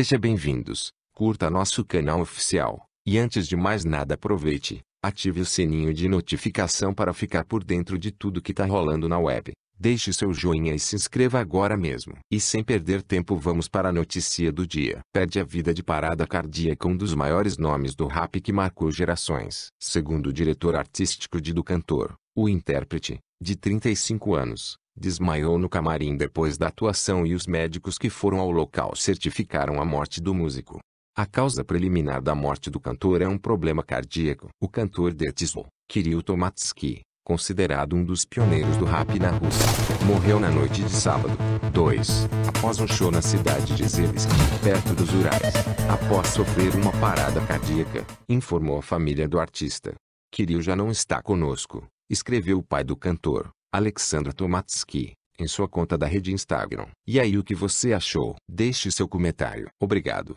Seja bem-vindos, curta nosso canal oficial, e antes de mais nada aproveite, ative o sininho de notificação para ficar por dentro de tudo que tá rolando na web. Deixe seu joinha e se inscreva agora mesmo. E sem perder tempo vamos para a notícia do dia. Perde a vida de parada cardíaca um dos maiores nomes do rap que marcou gerações. Segundo o diretor artístico de do cantor, o intérprete, de 35 anos, desmaiou no camarim depois da atuação e os médicos que foram ao local certificaram a morte do músico. A causa preliminar da morte do cantor é um problema cardíaco. O cantor de Kirill Tomatsky, considerado um dos pioneiros do rap na Rússia, morreu na noite de sábado, 2, após um show na cidade de Zelensk, perto dos Urais, após sofrer uma parada cardíaca, informou a família do artista. Kirill já não está conosco, escreveu o pai do cantor. Alexandra Tomatsky, em sua conta da rede Instagram. E aí o que você achou? Deixe seu comentário. Obrigado.